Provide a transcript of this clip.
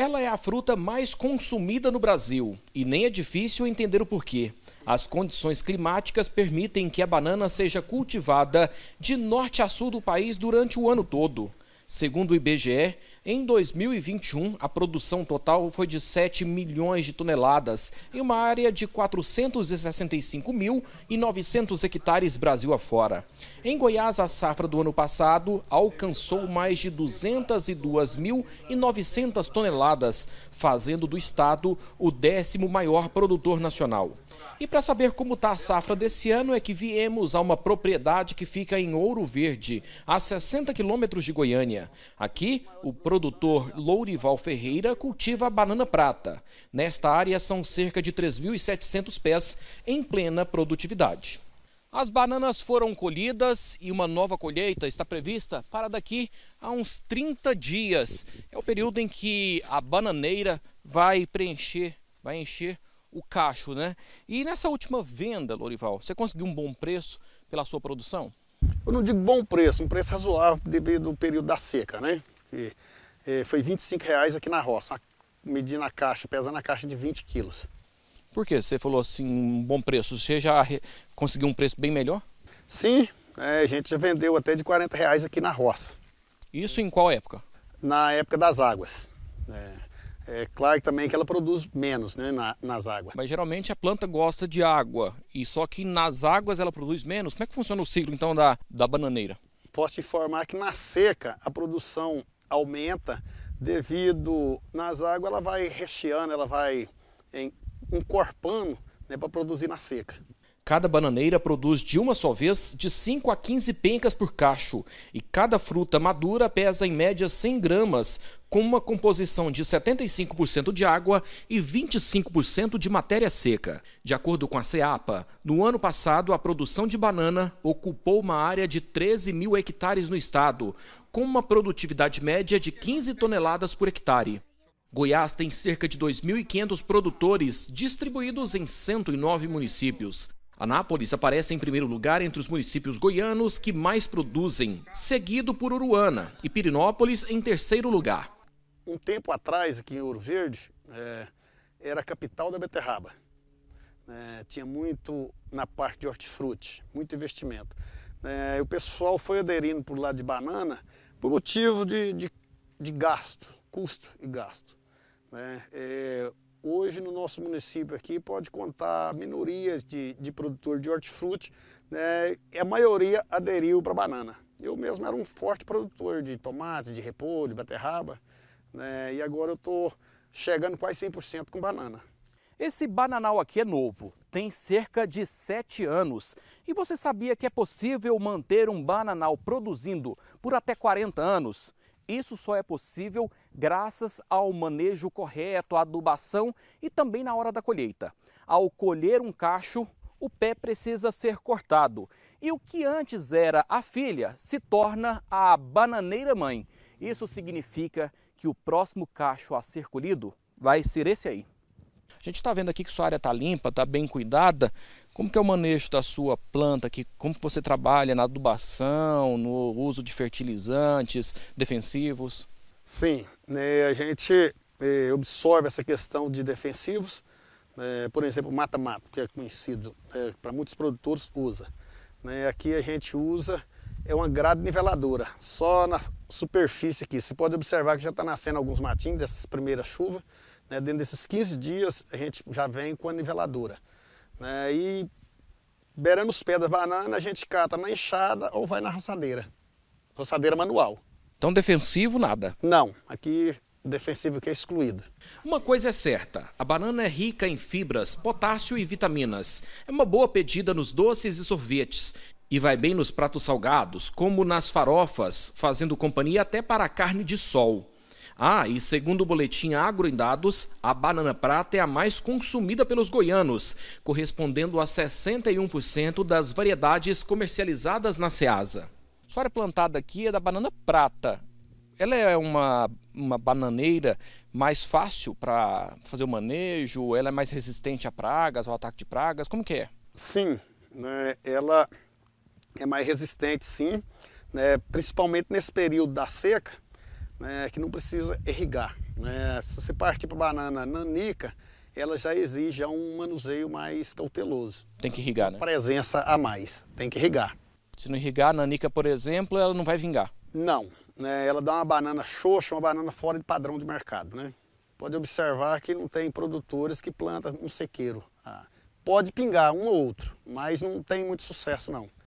Ela é a fruta mais consumida no Brasil e nem é difícil entender o porquê. As condições climáticas permitem que a banana seja cultivada de norte a sul do país durante o ano todo. Segundo o IBGE, em 2021, a produção total foi de 7 milhões de toneladas, em uma área de 465.900 hectares Brasil afora. Em Goiás, a safra do ano passado alcançou mais de 202.900 toneladas, fazendo do estado o décimo maior produtor nacional. E para saber como está a safra desse ano, é que viemos a uma propriedade que fica em Ouro Verde, a 60 quilômetros de Goiânia. Aqui, o produtor Lourival Ferreira cultiva banana prata. Nesta área são cerca de 3.700 pés em plena produtividade. As bananas foram colhidas e uma nova colheita está prevista para daqui a uns 30 dias. É o período em que a bananeira vai preencher, vai encher o cacho, né? E nessa última venda, Lorival, você conseguiu um bom preço pela sua produção? Eu não digo bom preço, um preço razoável devido ao período da seca, né? é, foi 25 reais aqui na roça. Medi na caixa, pesando a caixa de 20 quilos. Por que? Você falou assim, um bom preço. Você já conseguiu um preço bem melhor? Sim, é, a gente já vendeu até de 40 reais aqui na roça. Isso em qual época? Na época das águas. É, é claro também que ela produz menos né, na, nas águas. Mas geralmente a planta gosta de água, e só que nas águas ela produz menos. Como é que funciona o ciclo então da, da bananeira? Posso te informar que na seca a produção aumenta devido nas águas, ela vai recheando, ela vai encorpando né, para produzir na seca. Cada bananeira produz de uma só vez de 5 a 15 pencas por cacho e cada fruta madura pesa em média 100 gramas, com uma composição de 75% de água e 25% de matéria seca. De acordo com a CEAPA, no ano passado a produção de banana ocupou uma área de 13 mil hectares no estado, com uma produtividade média de 15 toneladas por hectare. Goiás tem cerca de 2.500 produtores distribuídos em 109 municípios. Anápolis aparece em primeiro lugar entre os municípios goianos que mais produzem, seguido por Uruana e Pirinópolis em terceiro lugar. Um tempo atrás, aqui em Ouro Verde, é, era a capital da beterraba. É, tinha muito na parte de hortifruti, muito investimento. É, o pessoal foi aderindo por lado de banana por motivo de, de, de gasto, custo e gasto. Né? É, hoje no nosso município aqui pode contar minorias de, de produtor de hortifruti, né, e a maioria aderiu para banana. Eu mesmo era um forte produtor de tomate, de repolho, beterraba, né, e agora eu estou chegando quase 100% com banana. Esse bananal aqui é novo, tem cerca de 7 anos. E você sabia que é possível manter um bananal produzindo por até 40 anos? Isso só é possível graças ao manejo correto, à adubação e também na hora da colheita. Ao colher um cacho, o pé precisa ser cortado. E o que antes era a filha se torna a bananeira mãe. Isso significa que o próximo cacho a ser colhido vai ser esse aí. A gente está vendo aqui que sua área está limpa, está bem cuidada. Como que é o manejo da sua planta? aqui como que você trabalha na adubação, no uso de fertilizantes defensivos? Sim, né, a gente eh, absorve essa questão de defensivos, né, por exemplo, mata-mato, que é conhecido né, para muitos produtores, usa. Né. aqui a gente usa é uma grade niveladora, só na superfície aqui. Você pode observar que já está nascendo alguns matinhos dessas primeiras chuvas. Né? Dentro desses 15 dias, a gente já vem com a niveladora. Né? E beirando os pés da banana, a gente cata na enxada ou vai na raçadeira. Roçadeira manual. Então defensivo nada? Não, aqui defensivo que é excluído. Uma coisa é certa, a banana é rica em fibras, potássio e vitaminas. É uma boa pedida nos doces e sorvetes. E vai bem nos pratos salgados, como nas farofas, fazendo companhia até para a carne de sol. Ah, e segundo o boletim Agro em Dados, a banana prata é a mais consumida pelos goianos, correspondendo a 61% das variedades comercializadas na Ceasa. A área plantada aqui é da banana prata. Ela é uma, uma bananeira mais fácil para fazer o manejo? Ela é mais resistente a pragas, ao ataque de pragas? Como que é? Sim, né, ela é mais resistente sim, né, principalmente nesse período da seca, né, que não precisa irrigar. Né? Se você partir para banana nanica, ela já exige um manuseio mais cauteloso. Tem que irrigar, né? Presença a mais, tem que irrigar. Se não irrigar a nanica, por exemplo, ela não vai vingar? Não, né? ela dá uma banana xoxa, uma banana fora de padrão de mercado, né? Pode observar que não tem produtores que plantam um sequeiro. Ah, pode pingar um ou outro, mas não tem muito sucesso não.